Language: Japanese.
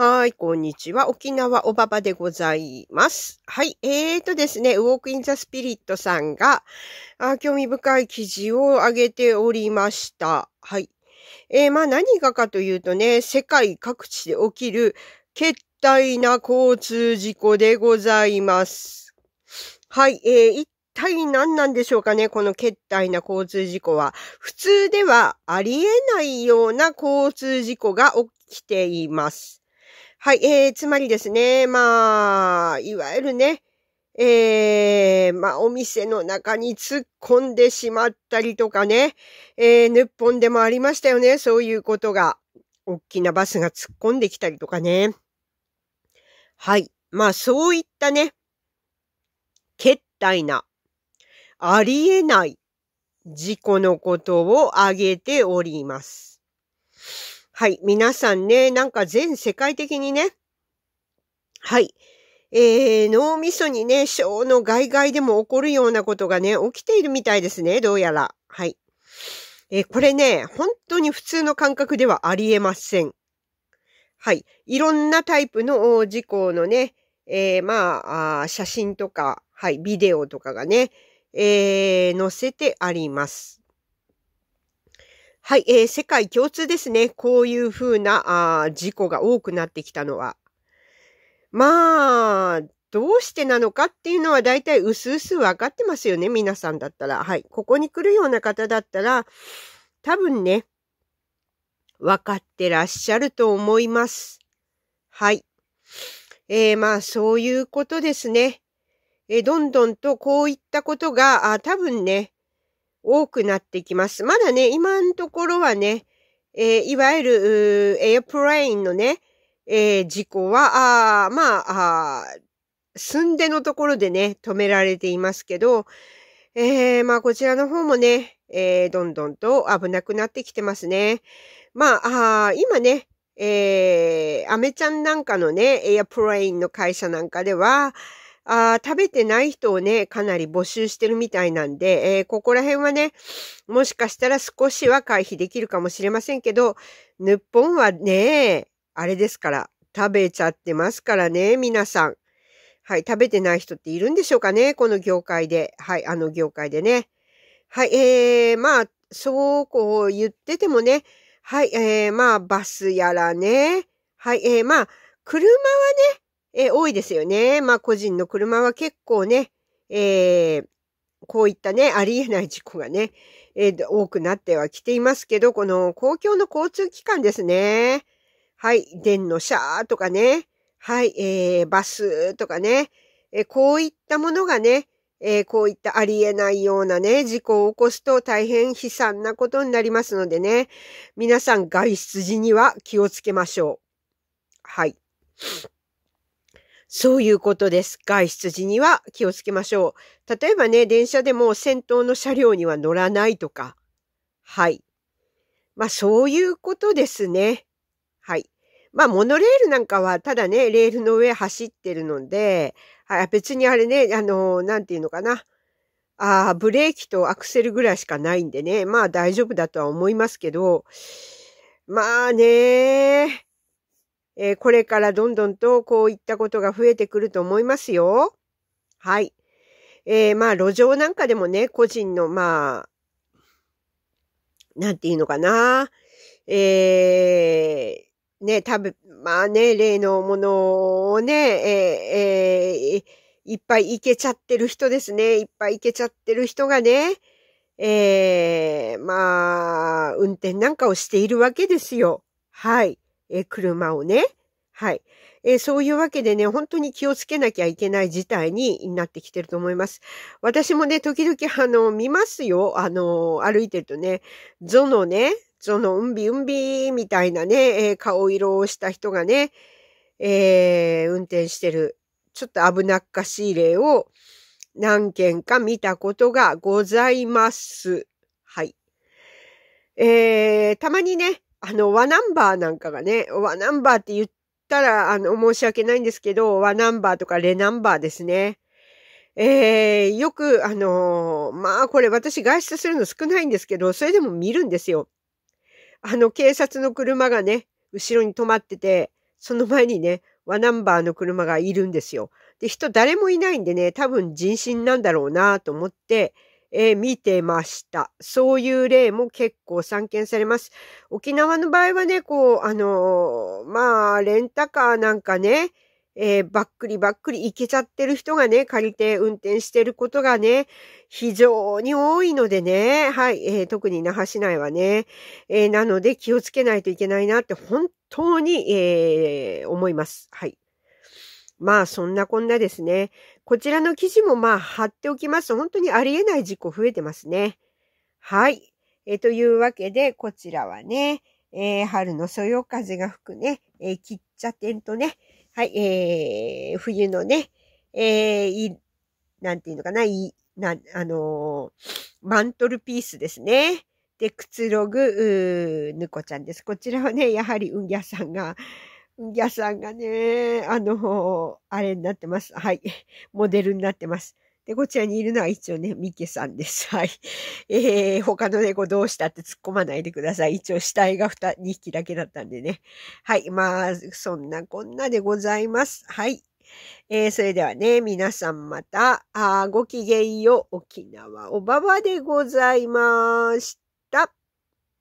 はい、こんにちは。沖縄おばばでございます。はい、えーとですね、ウォークインザスピリットさんが、あ興味深い記事を上げておりました。はい。えー、まあ何がかというとね、世界各地で起きる決体な交通事故でございます。はい、えー、一体何なんでしょうかねこの決体な交通事故は。普通ではありえないような交通事故が起きています。はい、えー、つまりですね、まあ、いわゆるね、えー、まあ、お店の中に突っ込んでしまったりとかね、えー、ぽんでもありましたよね、そういうことが。大きなバスが突っ込んできたりとかね。はい。まあ、そういったね、決体な、ありえない事故のことを挙げております。はい、皆さんね、なんか全世界的にね、はい、えー、脳みそにね、小の外外でも起こるようなことがね、起きているみたいですね、どうやら。はい。えー、これね、本当に普通の感覚ではありえません。はい。いろんなタイプの事故のね、えー、まあ写真とか、はい、ビデオとかがね、えー、載せてあります。はい、えー、世界共通ですね。こういうふうなあ事故が多くなってきたのは。まあ、どうしてなのかっていうのは大体薄々わかってますよね。皆さんだったら。はい。ここに来るような方だったら、多分ね、わかってらっしゃると思います。はい。えー、まあ、そういうことですね。えー、どんどんとこういったことが、あ多分ね、多くなってきます。まだね、今のところはね、えー、いわゆるエアプレインのね、えー、事故は、あまああ、寸でのところでね、止められていますけど、えー、まあこちらの方もね、えー、どんどんと危なくなってきてますね。まあ、あ今ね、えー、アメちゃんなんかのね、エアプレインの会社なんかでは、あ食べてない人をね、かなり募集してるみたいなんで、えー、ここら辺はね、もしかしたら少しは回避できるかもしれませんけど、日本はね、あれですから、食べちゃってますからね、皆さん。はい、食べてない人っているんでしょうかね、この業界で。はい、あの業界でね。はい、えー、まあ、そうこう言っててもね、はい、えー、まあ、バスやらね、はい、えー、まあ、車はね、え多いですよね。まあ個人の車は結構ね、えー、こういったね、ありえない事故がね、えー、多くなってはきていますけど、この公共の交通機関ですね。はい、電のシャーとかね。はい、えー、バスとかね。えー、こういったものがね、えー、こういったありえないようなね、事故を起こすと大変悲惨なことになりますのでね、皆さん外出時には気をつけましょう。はい。そういうことです。外出時には気をつけましょう。例えばね、電車でも先頭の車両には乗らないとか。はい。まあそういうことですね。はい。まあモノレールなんかはただね、レールの上走ってるので、はい、別にあれね、あの、なんていうのかな。ああ、ブレーキとアクセルぐらいしかないんでね。まあ大丈夫だとは思いますけど、まあね、えー、これからどんどんとこういったことが増えてくると思いますよ。はい。えー、まあ、路上なんかでもね、個人の、まあ、なんていうのかな。えー、ね、多分、まあね、例のものをね、えー、えー、いっぱいいけちゃってる人ですね。いっぱいいけちゃってる人がね、えー、まあ、運転なんかをしているわけですよ。はい。え車をね。はい。えー、そういうわけでね、本当に気をつけなきゃいけない事態になってきてると思います。私もね、時々、あの、見ますよ。あの、歩いてるとね、ゾのね、ゾのうんびうんびみたいなね、えー、顔色をした人がね、えー、運転してる、ちょっと危なっかしい例を何件か見たことがございます。はい。えー、たまにね、あの、ワナンバーなんかがね、ワナンバーって言ったら、あの、申し訳ないんですけど、ワナンバーとかレナンバーですね。えー、よく、あのー、まあ、これ私外出するの少ないんですけど、それでも見るんですよ。あの、警察の車がね、後ろに止まってて、その前にね、ワナンバーの車がいるんですよ。で、人誰もいないんでね、多分人身なんだろうなと思って、えー、見てました。そういう例も結構散見されます。沖縄の場合はね、こう、あのー、まあ、レンタカーなんかね、えー、ばっくりばっくり行けちゃってる人がね、借りて運転してることがね、非常に多いのでね、はい、えー、特に那覇市内はね、えー、なので気をつけないといけないなって本当に、えー、思います。はい。まあそんなこんなですね。こちらの記事もまあ貼っておきます。本当にありえない事故増えてますね。はい。えというわけで、こちらはね、えー、春のそよ風が吹くね、えー、喫茶店とね、はい、えー、冬のね、えー、い、なんていうのかな、い、な、あのー、マントルピースですね。で、くつろぐ、うぬこちゃんです。こちらはね、やはりうんぎゃさんが、屋さんがね、あの、あれになってます。はい。モデルになってます。で、こちらにいるのは一応ね、ミケさんです。はい。えー、他の猫どうしたって突っ込まないでください。一応死体が 2, 2匹だけだったんでね。はい。まあ、そんなこんなでございます。はい。えー、それではね、皆さんまた、あごきげんよう、沖縄おばばでございました。